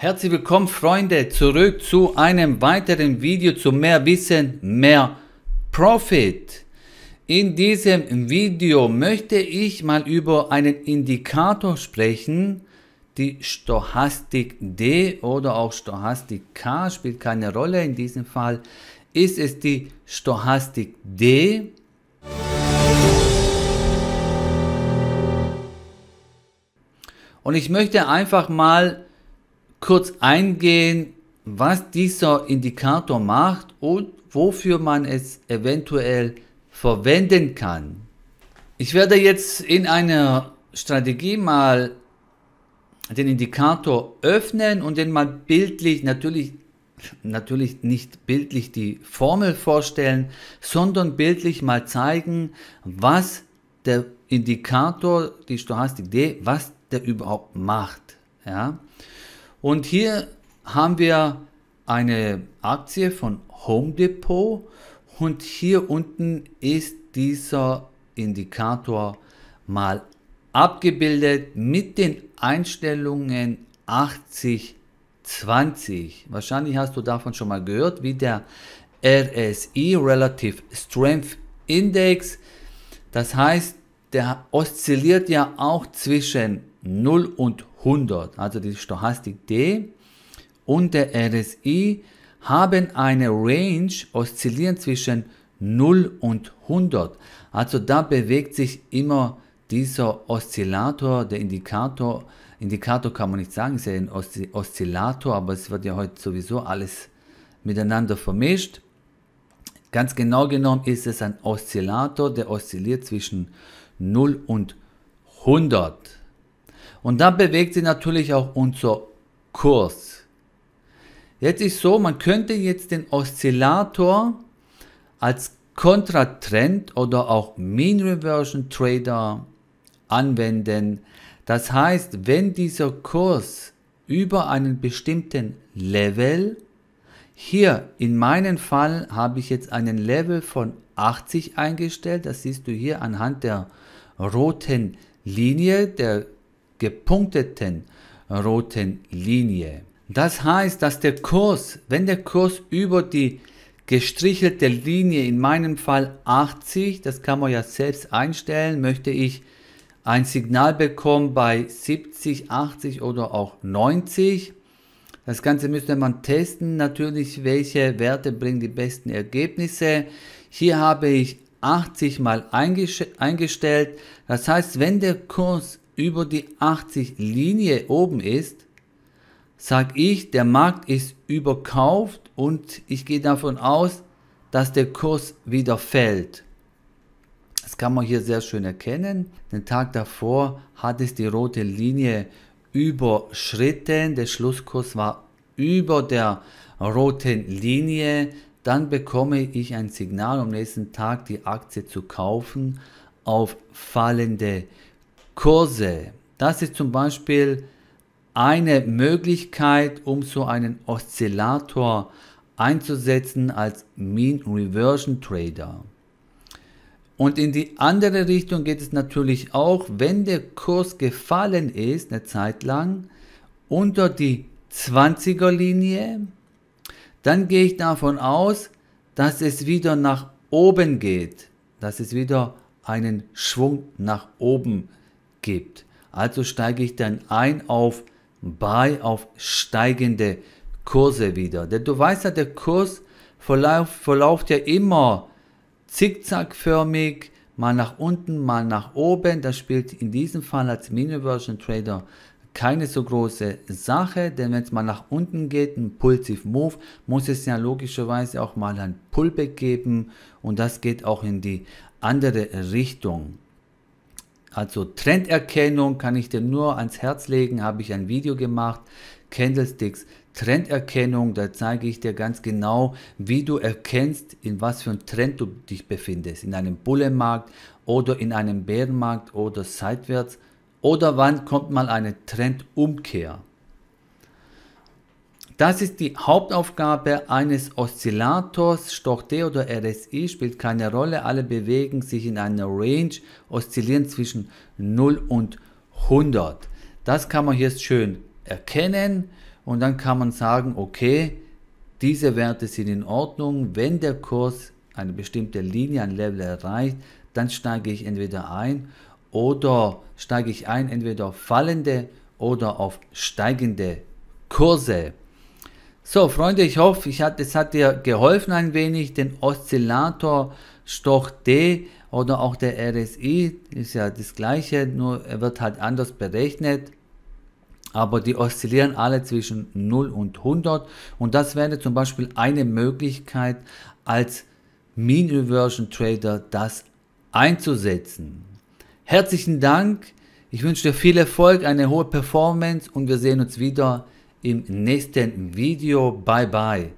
Herzlich willkommen Freunde zurück zu einem weiteren Video zu mehr Wissen, mehr Profit. In diesem Video möchte ich mal über einen Indikator sprechen, die Stochastik D oder auch Stochastik K spielt keine Rolle. In diesem Fall ist es die Stochastik D. Und ich möchte einfach mal kurz eingehen, was dieser Indikator macht und wofür man es eventuell verwenden kann. Ich werde jetzt in einer Strategie mal den Indikator öffnen und den mal bildlich, natürlich, natürlich nicht bildlich die Formel vorstellen, sondern bildlich mal zeigen, was der Indikator, die Stochastik D, was der überhaupt macht. Ja? Und hier haben wir eine Aktie von Home Depot und hier unten ist dieser Indikator mal abgebildet mit den Einstellungen 80 20. Wahrscheinlich hast du davon schon mal gehört, wie der RSI Relative Strength Index. Das heißt, der oszilliert ja auch zwischen 0 und 100, also die Stochastik D und der RSI haben eine Range oszillieren zwischen 0 und 100. Also da bewegt sich immer dieser Oszillator, der Indikator. Indikator kann man nicht sagen, ist ja ein Oszillator, aber es wird ja heute sowieso alles miteinander vermischt. Ganz genau genommen ist es ein Oszillator, der oszilliert zwischen 0 und 100. Und dann bewegt sich natürlich auch unser Kurs. Jetzt ist so, man könnte jetzt den Oszillator als Kontratrend oder auch Mean Reversion Trader anwenden. Das heißt, wenn dieser Kurs über einen bestimmten Level, hier in meinem Fall habe ich jetzt einen Level von 80 eingestellt, das siehst du hier anhand der roten Linie, der gepunkteten roten Linie. Das heißt, dass der Kurs, wenn der Kurs über die gestrichelte Linie, in meinem Fall 80, das kann man ja selbst einstellen, möchte ich ein Signal bekommen bei 70, 80 oder auch 90. Das Ganze müsste man testen, natürlich welche Werte bringen die besten Ergebnisse. Hier habe ich 80 mal eingestellt. Das heißt, wenn der Kurs über die 80 Linie oben ist, sage ich, der Markt ist überkauft und ich gehe davon aus, dass der Kurs wieder fällt. Das kann man hier sehr schön erkennen. Den Tag davor hat es die rote Linie überschritten. Der Schlusskurs war über der roten Linie. Dann bekomme ich ein Signal, um nächsten Tag die Aktie zu kaufen auf fallende Kurse. Das ist zum Beispiel eine Möglichkeit, um so einen Oszillator einzusetzen als Mean Reversion Trader. Und in die andere Richtung geht es natürlich auch, wenn der Kurs gefallen ist, eine Zeit lang, unter die 20er Linie, dann gehe ich davon aus, dass es wieder nach oben geht, dass es wieder einen Schwung nach oben gibt gibt. Also steige ich dann ein auf bei, auf steigende Kurse wieder. Denn du weißt ja, der Kurs verlauf, verläuft ja immer zickzackförmig, mal nach unten, mal nach oben. Das spielt in diesem Fall als Mini-Version Trader keine so große Sache, denn wenn es mal nach unten geht, ein Pulsive Move, muss es ja logischerweise auch mal ein Pullback geben und das geht auch in die andere Richtung. Also Trenderkennung kann ich dir nur ans Herz legen, habe ich ein Video gemacht, Candlesticks Trenderkennung, da zeige ich dir ganz genau, wie du erkennst, in was für einem Trend du dich befindest, in einem Bullenmarkt oder in einem Bärenmarkt oder seitwärts oder wann kommt mal eine Trendumkehr. Das ist die Hauptaufgabe eines Oszillators. Stoch D oder RSI spielt keine Rolle. Alle bewegen sich in einer Range, oszillieren zwischen 0 und 100. Das kann man hier schön erkennen und dann kann man sagen, okay, diese Werte sind in Ordnung. Wenn der Kurs eine bestimmte Linie ein Level erreicht, dann steige ich entweder ein oder steige ich ein entweder auf fallende oder auf steigende Kurse. So, Freunde, ich hoffe, ich hat, es hat dir geholfen ein wenig, den Oszillator Stoch D oder auch der RSI, ist ja das gleiche, nur er wird halt anders berechnet. Aber die oszillieren alle zwischen 0 und 100 und das wäre zum Beispiel eine Möglichkeit als Mean Reversion Trader das einzusetzen. Herzlichen Dank, ich wünsche dir viel Erfolg, eine hohe Performance und wir sehen uns wieder im nächsten Video. Bye bye.